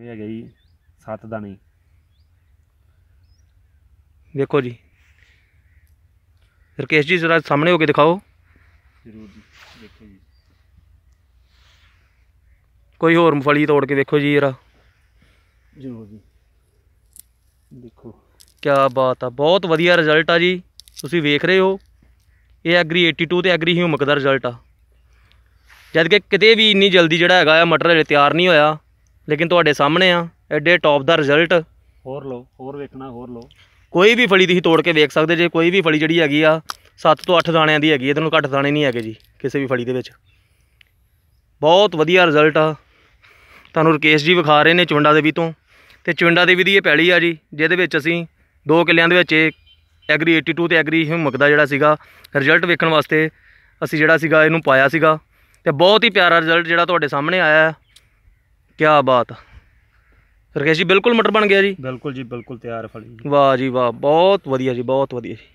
ਇਹ ਹੈਗਾ ਜੀ 7 ਦਾਣੇ ਵੇਖੋ ਜੀ ਰਕੇਸ਼ ਜੀ ਜ਼ਰਾ ਸਾਹਮਣੇ ਹੋ ਕੇ ਦਿਖਾਓ ਜ਼ਰੂਰ ਜੀ ਦੇਖੋ ਜੀ ਕੋਈ ਹੋਰ ਫਲੀ ਤੋੜ ਕੇ ਦੇਖੋ ਜੀ ਜਰਾ ਜ਼ਰੂਰ ਜੀ ਦੇਖੋ ਕੀ ਬਾਤ ਆ ਬਹੁਤ ਵਧੀਆ ਰਿਜ਼ਲਟ ਆ ਜੀ ਤੁਸੀਂ ਵੇਖ ਰਹੇ ਹੋ ਇਹ ਐਗਰੀ 82 ਤੇ ਐਗਰੀ ਹਿਊਮਕ ਦਾ ਰਿਜ਼ਲਟ ਆ ਜਦ ਕਿ ਕਿਤੇ ਵੀ ਇੰਨੀ ਜਲਦੀ ਜਿਹੜਾ ਹੈਗਾ ਆ ਮਟਰ ਹਲੇ ਤਿਆਰ ਨਹੀਂ ਹੋਇਆ ਲੇਕਿਨ ਤੁਹਾਡੇ ਸਾਹਮਣੇ ਆ ਐਡੇ ਟੌਪ ਦਾ ਰਿਜ਼ਲਟ ਹੋਰ ਲੋ ਹੋਰ ਵੇਖਣਾ ਹੋਰ ਲੋ ਕੋਈ ਵੀ ਫਲੀ ਤੁਸੀਂ ਤੋੜ ਕੇ ਵੇਖ ਸਕਦੇ ਜੇ ਕੋਈ ਵੀ ਫਲੀ ਜਿਹੜੀ ਹੈਗੀ ਆ 7 ਤੋਂ 8 ਦਾਣਿਆਂ ਦੀ ਹੈਗੀ ਇਹਦੇ ਨੂੰ ਘੱਟ ਦਾਣੇ ਨਹੀਂ ਹੈਗੇ ਜੀ ਕਿਸੇ ਵੀ ਫਲੀ ਦੇ ਵਿੱਚ ਬਹੁਤ ਵਧੀਆ ਰਿਜ਼ਲਟ ਆ ਤੁਹਾਨੂੰ ਰਕੇਸ਼ ਜੀ ਵਿਖਾ ਰਹੇ ਨੇ ਚੁੰਡਾ ਵੀ ਤੋਂ ਤੇ ਚੁੰਡਾ ਵੀ ਦੀ ਇਹ ਪੈਲੀ ਆ ਜੀ ਜਿਹਦੇ ਵਿੱਚ ਅਸੀਂ ਦੋ ਕਿੱਲਿਆਂ ਦੇ ਵਿੱਚ ਐਗਰੀ 82 ਤੇ ਐਗਰੀ ਹਿਊਮਕ ਦਾ ਜਿਹੜਾ ਸੀਗਾ ਰਿਜ਼ਲਟ ਵੇਖਣ ਵਾਸਤੇ ਅਸੀਂ ਜਿਹੜਾ ਸੀਗਾ ਇਹਨੂੰ ਪਾਇਆ ਸੀਗਾ ਤੇ ਬਹੁਤ ਹੀ ਪਿਆਰਾ ਰਿਜ਼ਲਟ ਜਿਹੜਾ ਤੁਹਾਡੇ ਸਾਹਮਣੇ ਆਇਆ ਹੈ ਕੀ ਬਾਤ ਰਕੇਸ਼ ਜੀ ਬਿਲਕੁਲ ਮਟਰ ਬਣ ਗਿਆ ਜੀ ਬਿਲਕੁਲ ਜੀ ਬਿਲਕੁਲ ਤਿਆਰ ਫਲੀ ਵਾਹ ਜੀ ਵਾਹ ਬਹੁਤ ਵਧੀਆ ਜੀ ਬਹੁਤ ਵਧੀਆ ਜੀ